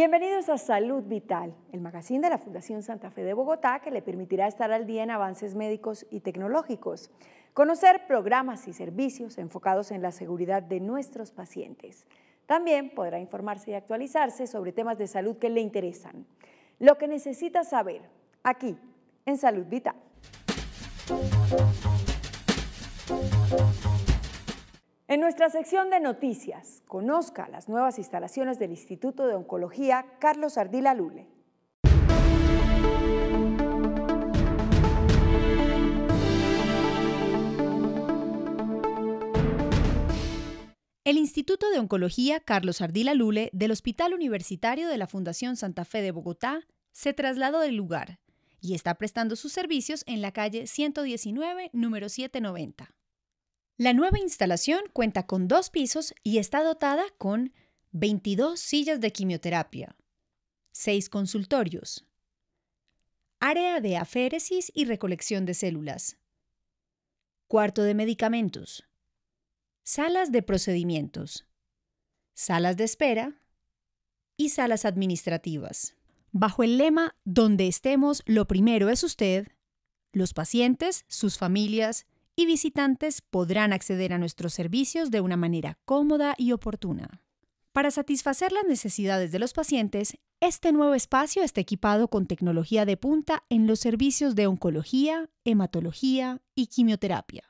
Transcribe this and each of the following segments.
Bienvenidos a Salud Vital, el magazine de la Fundación Santa Fe de Bogotá que le permitirá estar al día en avances médicos y tecnológicos, conocer programas y servicios enfocados en la seguridad de nuestros pacientes. También podrá informarse y actualizarse sobre temas de salud que le interesan. Lo que necesita saber aquí en Salud Vital. En nuestra sección de noticias, conozca las nuevas instalaciones del Instituto de Oncología Carlos Ardila Lule. El Instituto de Oncología Carlos Ardila Lule del Hospital Universitario de la Fundación Santa Fe de Bogotá se trasladó del lugar y está prestando sus servicios en la calle 119, número 790. La nueva instalación cuenta con dos pisos y está dotada con 22 sillas de quimioterapia, 6 consultorios, área de aféresis y recolección de células, cuarto de medicamentos, salas de procedimientos, salas de espera y salas administrativas. Bajo el lema Donde estemos, lo primero es usted, los pacientes, sus familias, y visitantes podrán acceder a nuestros servicios de una manera cómoda y oportuna. Para satisfacer las necesidades de los pacientes, este nuevo espacio está equipado con tecnología de punta en los servicios de oncología, hematología y quimioterapia.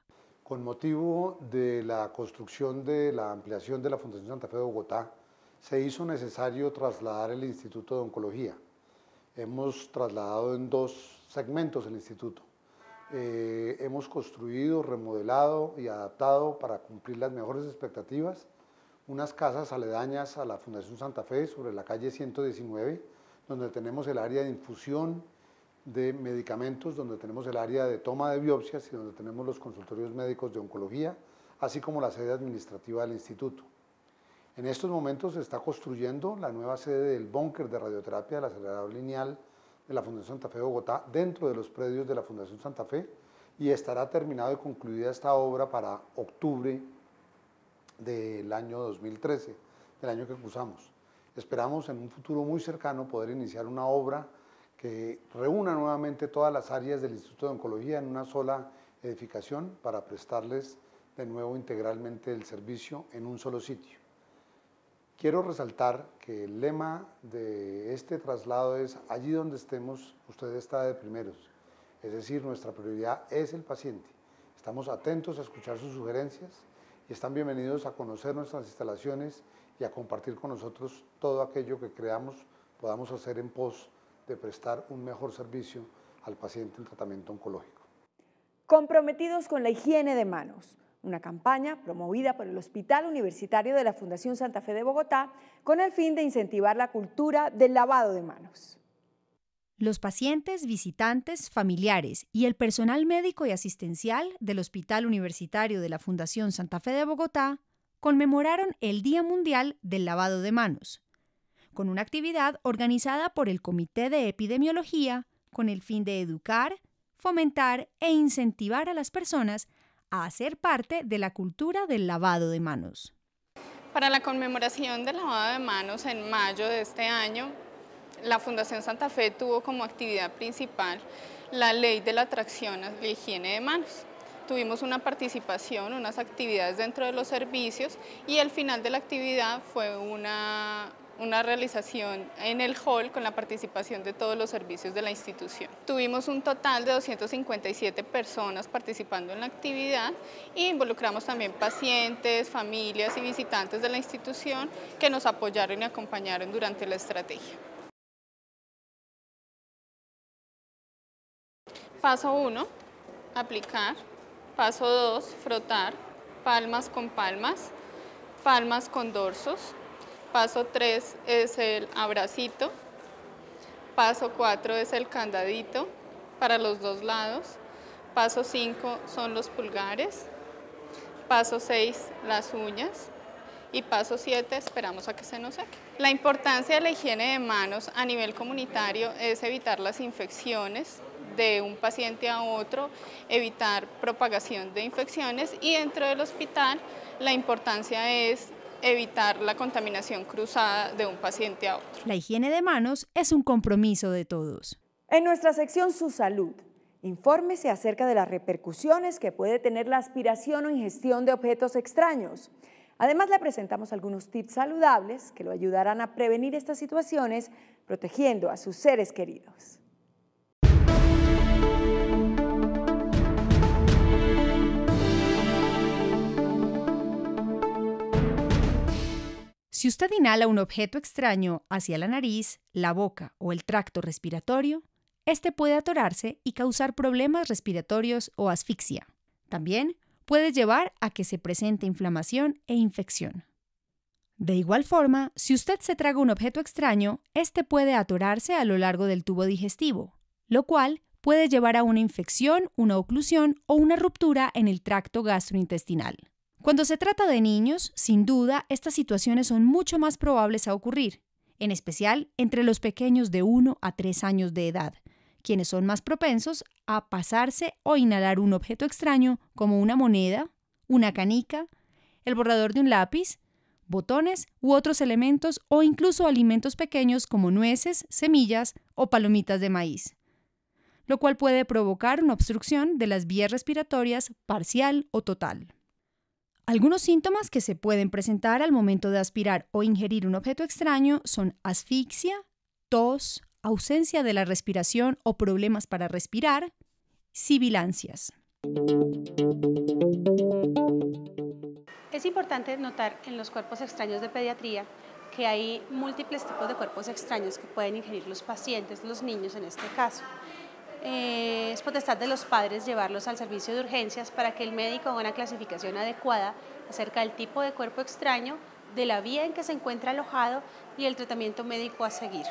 Con motivo de la construcción de la ampliación de la Fundación Santa Fe de Bogotá, se hizo necesario trasladar el Instituto de Oncología. Hemos trasladado en dos segmentos el instituto. Eh, hemos construido, remodelado y adaptado para cumplir las mejores expectativas unas casas aledañas a la Fundación Santa Fe sobre la calle 119, donde tenemos el área de infusión de medicamentos, donde tenemos el área de toma de biopsias y donde tenemos los consultorios médicos de oncología, así como la sede administrativa del instituto. En estos momentos se está construyendo la nueva sede del búnker de radioterapia de la acelerador lineal de la Fundación Santa Fe de Bogotá dentro de los predios de la Fundación Santa Fe y estará terminada y concluida esta obra para octubre del año 2013, del año que acusamos Esperamos en un futuro muy cercano poder iniciar una obra que reúna nuevamente todas las áreas del Instituto de Oncología en una sola edificación para prestarles de nuevo integralmente el servicio en un solo sitio. Quiero resaltar que el lema de este traslado es allí donde estemos, usted está de primeros. Es decir, nuestra prioridad es el paciente. Estamos atentos a escuchar sus sugerencias y están bienvenidos a conocer nuestras instalaciones y a compartir con nosotros todo aquello que creamos podamos hacer en pos de prestar un mejor servicio al paciente en tratamiento oncológico. Comprometidos con la higiene de manos una campaña promovida por el Hospital Universitario de la Fundación Santa Fe de Bogotá con el fin de incentivar la cultura del lavado de manos. Los pacientes, visitantes, familiares y el personal médico y asistencial del Hospital Universitario de la Fundación Santa Fe de Bogotá conmemoraron el Día Mundial del Lavado de Manos, con una actividad organizada por el Comité de Epidemiología con el fin de educar, fomentar e incentivar a las personas a hacer parte de la cultura del lavado de manos. Para la conmemoración del lavado de manos en mayo de este año, la Fundación Santa Fe tuvo como actividad principal la ley de la atracción a la higiene de manos. Tuvimos una participación, unas actividades dentro de los servicios y el final de la actividad fue una, una realización en el hall con la participación de todos los servicios de la institución. Tuvimos un total de 257 personas participando en la actividad e involucramos también pacientes, familias y visitantes de la institución que nos apoyaron y acompañaron durante la estrategia. Paso 1, aplicar. Paso 2, frotar. Palmas con palmas. Palmas con dorsos. Paso 3 es el abracito. Paso 4 es el candadito para los dos lados. Paso 5 son los pulgares. Paso 6 las uñas. Y paso 7 esperamos a que se nos seque. La importancia de la higiene de manos a nivel comunitario es evitar las infecciones de un paciente a otro, evitar propagación de infecciones y dentro del hospital la importancia es evitar la contaminación cruzada de un paciente a otro. La higiene de manos es un compromiso de todos. En nuestra sección Su Salud, infórmese acerca de las repercusiones que puede tener la aspiración o ingestión de objetos extraños. Además, le presentamos algunos tips saludables que lo ayudarán a prevenir estas situaciones, protegiendo a sus seres queridos. Si usted inhala un objeto extraño hacia la nariz, la boca o el tracto respiratorio, este puede atorarse y causar problemas respiratorios o asfixia. También puede llevar a que se presente inflamación e infección. De igual forma, si usted se traga un objeto extraño, este puede atorarse a lo largo del tubo digestivo, lo cual puede llevar a una infección, una oclusión o una ruptura en el tracto gastrointestinal. Cuando se trata de niños, sin duda, estas situaciones son mucho más probables a ocurrir, en especial entre los pequeños de 1 a 3 años de edad, quienes son más propensos a pasarse o inhalar un objeto extraño como una moneda, una canica, el borrador de un lápiz, botones u otros elementos o incluso alimentos pequeños como nueces, semillas o palomitas de maíz, lo cual puede provocar una obstrucción de las vías respiratorias parcial o total. Algunos síntomas que se pueden presentar al momento de aspirar o ingerir un objeto extraño son asfixia, tos, ausencia de la respiración o problemas para respirar, sibilancias. Es importante notar en los cuerpos extraños de pediatría que hay múltiples tipos de cuerpos extraños que pueden ingerir los pacientes, los niños en este caso. Eh, es potestad de los padres llevarlos al servicio de urgencias para que el médico haga una clasificación adecuada acerca del tipo de cuerpo extraño, de la vía en que se encuentra alojado y el tratamiento médico a seguir.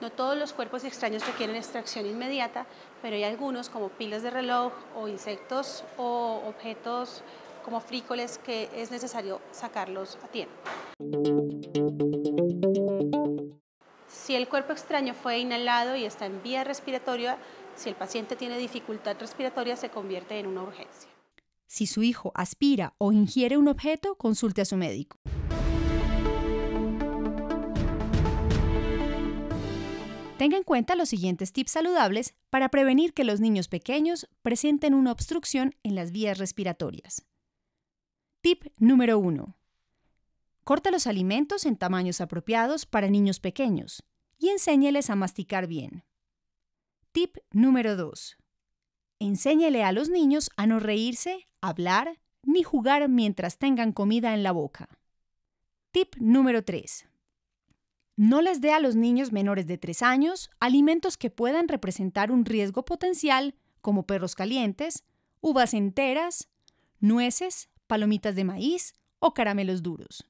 No todos los cuerpos extraños requieren extracción inmediata, pero hay algunos como pilas de reloj o insectos o objetos como frícoles que es necesario sacarlos a tiempo. Si el cuerpo extraño fue inhalado y está en vía respiratoria, si el paciente tiene dificultad respiratoria, se convierte en una urgencia. Si su hijo aspira o ingiere un objeto, consulte a su médico. Tenga en cuenta los siguientes tips saludables para prevenir que los niños pequeños presenten una obstrucción en las vías respiratorias. Tip número 1. Corta los alimentos en tamaños apropiados para niños pequeños y enséñeles a masticar bien. Tip número 2. Enséñele a los niños a no reírse, hablar ni jugar mientras tengan comida en la boca. Tip número 3. No les dé a los niños menores de 3 años alimentos que puedan representar un riesgo potencial, como perros calientes, uvas enteras, nueces, palomitas de maíz o caramelos duros.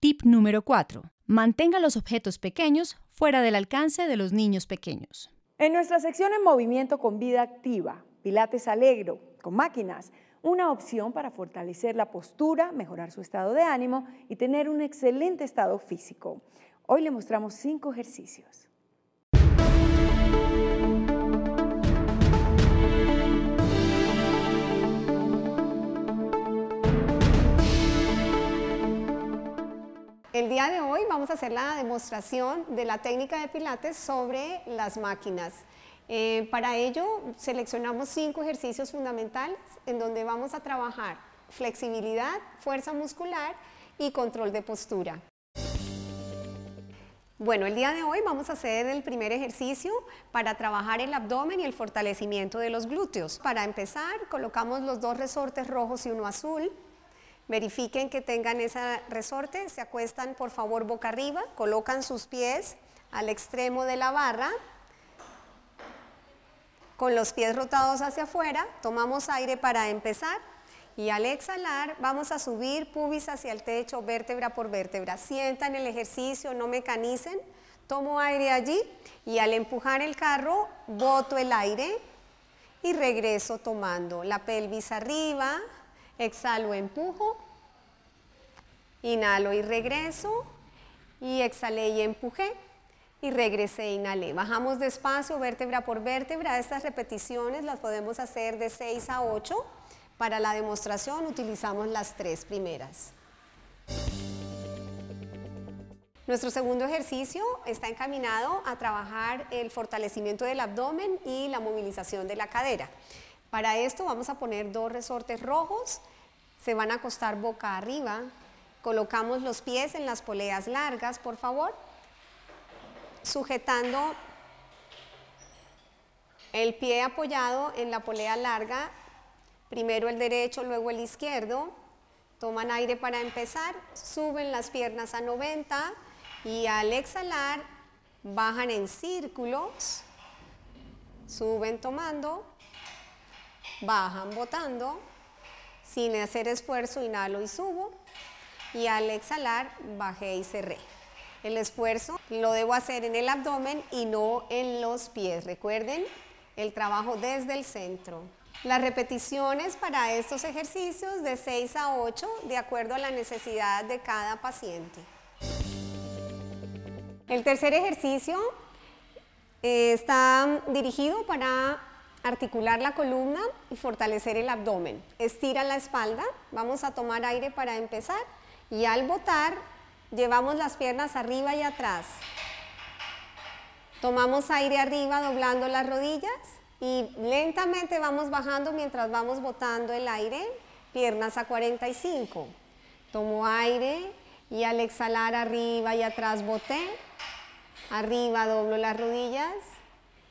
Tip número 4. Mantenga los objetos pequeños fuera del alcance de los niños pequeños. En nuestra sección en movimiento con vida activa, Pilates Alegro, con máquinas, una opción para fortalecer la postura, mejorar su estado de ánimo y tener un excelente estado físico. Hoy le mostramos cinco ejercicios. El día de hoy vamos a hacer la demostración de la técnica de pilates sobre las máquinas. Eh, para ello seleccionamos cinco ejercicios fundamentales en donde vamos a trabajar flexibilidad, fuerza muscular y control de postura. Bueno, el día de hoy vamos a hacer el primer ejercicio para trabajar el abdomen y el fortalecimiento de los glúteos. Para empezar, colocamos los dos resortes rojos y uno azul verifiquen que tengan ese resorte, se acuestan por favor boca arriba, colocan sus pies al extremo de la barra, con los pies rotados hacia afuera, tomamos aire para empezar y al exhalar vamos a subir pubis hacia el techo, vértebra por vértebra. Sientan el ejercicio, no mecanicen, tomo aire allí y al empujar el carro boto el aire y regreso tomando la pelvis arriba, Exhalo, empujo. Inhalo y regreso. Y exhalé y empujé. Y regresé, inhalé. Bajamos despacio, vértebra por vértebra. Estas repeticiones las podemos hacer de 6 a 8. Para la demostración utilizamos las tres primeras. Nuestro segundo ejercicio está encaminado a trabajar el fortalecimiento del abdomen y la movilización de la cadera. Para esto vamos a poner dos resortes rojos, se van a acostar boca arriba, colocamos los pies en las poleas largas, por favor, sujetando el pie apoyado en la polea larga, primero el derecho, luego el izquierdo, toman aire para empezar, suben las piernas a 90 y al exhalar bajan en círculos, suben tomando, bajan botando, sin hacer esfuerzo inhalo y subo y al exhalar bajé y cerré. El esfuerzo lo debo hacer en el abdomen y no en los pies. Recuerden el trabajo desde el centro. Las repeticiones para estos ejercicios de 6 a 8 de acuerdo a la necesidad de cada paciente. El tercer ejercicio eh, está dirigido para articular la columna y fortalecer el abdomen. Estira la espalda, vamos a tomar aire para empezar y al botar llevamos las piernas arriba y atrás. Tomamos aire arriba doblando las rodillas y lentamente vamos bajando mientras vamos botando el aire, piernas a 45. Tomo aire y al exhalar arriba y atrás boté, arriba doblo las rodillas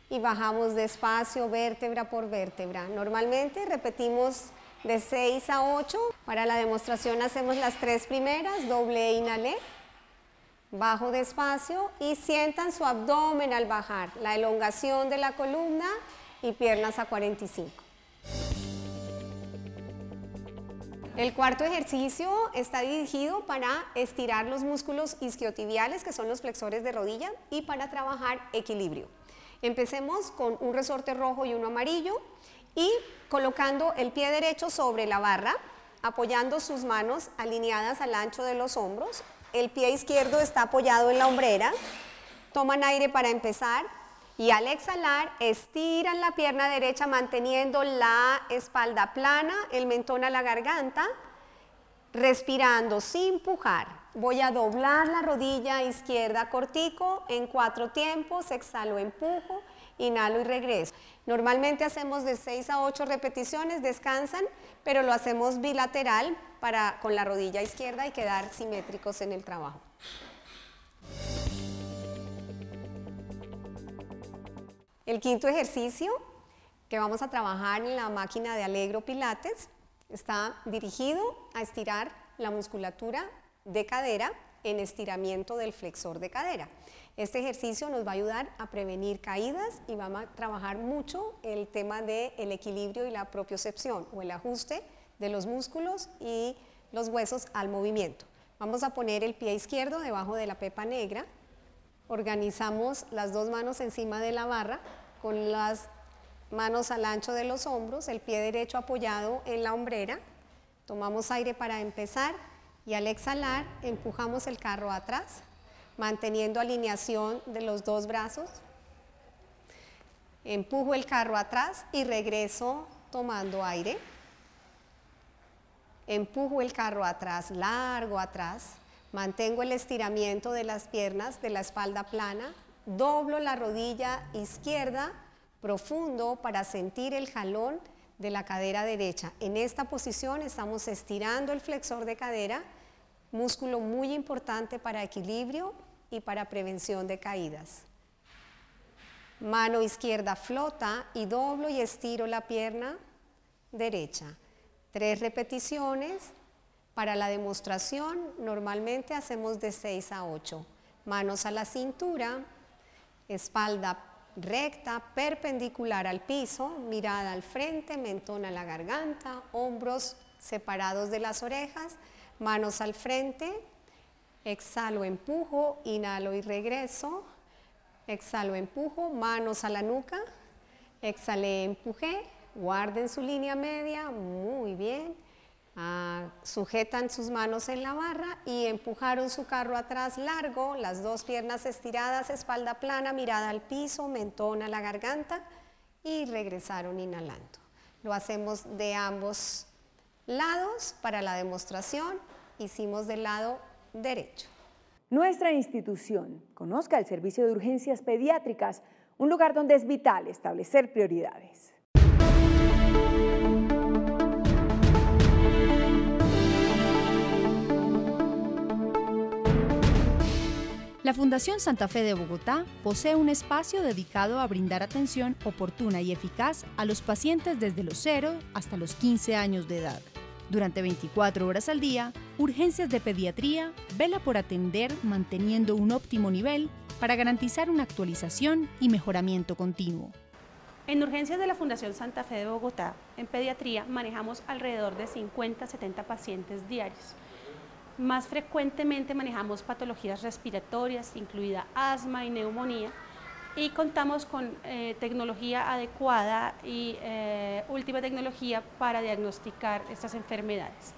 y bajamos despacio vértebra por vértebra. Normalmente repetimos de 6 a 8. Para la demostración hacemos las tres primeras, doble e inhale, bajo despacio y sientan su abdomen al bajar, la elongación de la columna y piernas a 45. El cuarto ejercicio está dirigido para estirar los músculos isquiotibiales, que son los flexores de rodilla, y para trabajar equilibrio. Empecemos con un resorte rojo y uno amarillo y colocando el pie derecho sobre la barra, apoyando sus manos alineadas al ancho de los hombros. El pie izquierdo está apoyado en la hombrera. Toman aire para empezar y al exhalar estiran la pierna derecha manteniendo la espalda plana, el mentón a la garganta, respirando sin pujar. Voy a doblar la rodilla izquierda cortico en cuatro tiempos, exhalo, empujo, inhalo y regreso. Normalmente hacemos de 6 a 8 repeticiones, descansan, pero lo hacemos bilateral para, con la rodilla izquierda y quedar simétricos en el trabajo. El quinto ejercicio que vamos a trabajar en la máquina de Alegro Pilates está dirigido a estirar la musculatura de cadera en estiramiento del flexor de cadera. Este ejercicio nos va a ayudar a prevenir caídas y vamos a trabajar mucho el tema del equilibrio y la propiocepción o el ajuste de los músculos y los huesos al movimiento. Vamos a poner el pie izquierdo debajo de la pepa negra, organizamos las dos manos encima de la barra con las manos al ancho de los hombros, el pie derecho apoyado en la hombrera, tomamos aire para empezar, y al exhalar empujamos el carro atrás, manteniendo alineación de los dos brazos. Empujo el carro atrás y regreso tomando aire. Empujo el carro atrás, largo atrás. Mantengo el estiramiento de las piernas, de la espalda plana. Doblo la rodilla izquierda profundo para sentir el jalón de la cadera derecha. En esta posición estamos estirando el flexor de cadera músculo muy importante para equilibrio y para prevención de caídas. Mano izquierda flota y doblo y estiro la pierna derecha. Tres repeticiones. Para la demostración normalmente hacemos de 6 a 8. Manos a la cintura, espalda recta, perpendicular al piso, mirada al frente, mentón a la garganta, hombros separados de las orejas Manos al frente, exhalo, empujo, inhalo y regreso. Exhalo, empujo, manos a la nuca. Exhalé, empujé. Guarden su línea media, muy bien. Ah, sujetan sus manos en la barra y empujaron su carro atrás largo, las dos piernas estiradas, espalda plana, mirada al piso, mentón a la garganta y regresaron inhalando. Lo hacemos de ambos lados para la demostración hicimos del lado derecho. Nuestra institución conozca el servicio de urgencias pediátricas, un lugar donde es vital establecer prioridades. La Fundación Santa Fe de Bogotá posee un espacio dedicado a brindar atención oportuna y eficaz a los pacientes desde los 0 hasta los 15 años de edad. Durante 24 horas al día, Urgencias de Pediatría vela por atender manteniendo un óptimo nivel para garantizar una actualización y mejoramiento continuo. En urgencias de la Fundación Santa Fe de Bogotá, en pediatría, manejamos alrededor de 50-70 pacientes diarios. Más frecuentemente manejamos patologías respiratorias, incluida asma y neumonía, y contamos con eh, tecnología adecuada y eh, última tecnología para diagnosticar estas enfermedades.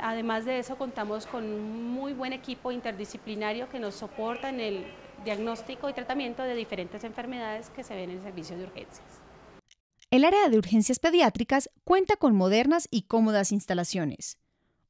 Además de eso, contamos con un muy buen equipo interdisciplinario que nos soporta en el diagnóstico y tratamiento de diferentes enfermedades que se ven en el servicio de urgencias. El área de urgencias pediátricas cuenta con modernas y cómodas instalaciones,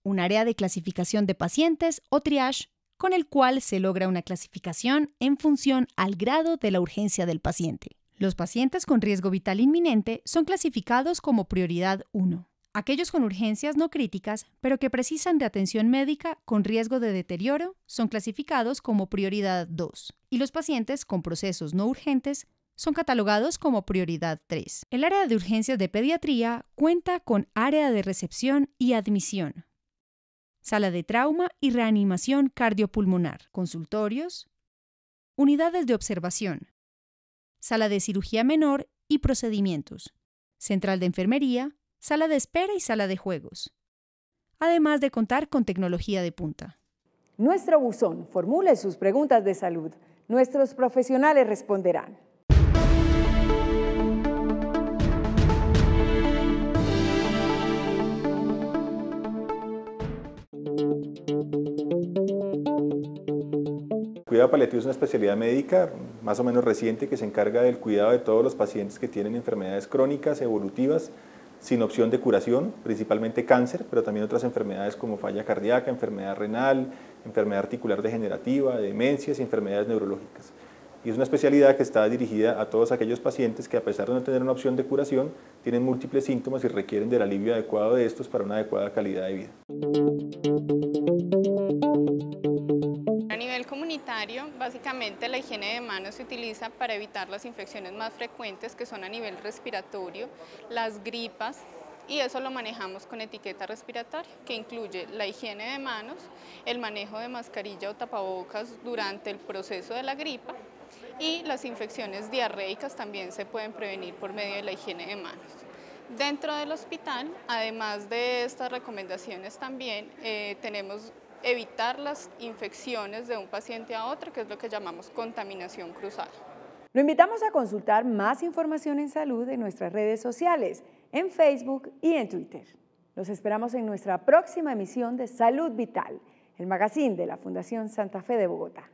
un área de clasificación de pacientes o triage con el cual se logra una clasificación en función al grado de la urgencia del paciente. Los pacientes con riesgo vital inminente son clasificados como prioridad 1. Aquellos con urgencias no críticas, pero que precisan de atención médica con riesgo de deterioro, son clasificados como prioridad 2. Y los pacientes con procesos no urgentes son catalogados como prioridad 3. El área de urgencias de pediatría cuenta con área de recepción y admisión, sala de trauma y reanimación cardiopulmonar, consultorios, unidades de observación, sala de cirugía menor y procedimientos, central de enfermería, sala de espera y sala de juegos, además de contar con tecnología de punta. Nuestro buzón formule sus preguntas de salud. Nuestros profesionales responderán. cuidado paliativo es una especialidad médica más o menos reciente que se encarga del cuidado de todos los pacientes que tienen enfermedades crónicas, evolutivas, sin opción de curación, principalmente cáncer, pero también otras enfermedades como falla cardíaca, enfermedad renal, enfermedad articular degenerativa, demencias y enfermedades neurológicas. Y es una especialidad que está dirigida a todos aquellos pacientes que a pesar de no tener una opción de curación, tienen múltiples síntomas y requieren del alivio adecuado de estos para una adecuada calidad de vida básicamente la higiene de manos se utiliza para evitar las infecciones más frecuentes que son a nivel respiratorio, las gripas, y eso lo manejamos con etiqueta respiratoria, que incluye la higiene de manos, el manejo de mascarilla o tapabocas durante el proceso de la gripa y las infecciones diarreicas también se pueden prevenir por medio de la higiene de manos. Dentro del hospital, además de estas recomendaciones también, eh, tenemos evitar las infecciones de un paciente a otro, que es lo que llamamos contaminación cruzada. Lo invitamos a consultar más información en salud en nuestras redes sociales, en Facebook y en Twitter. Los esperamos en nuestra próxima emisión de Salud Vital, el magazine de la Fundación Santa Fe de Bogotá.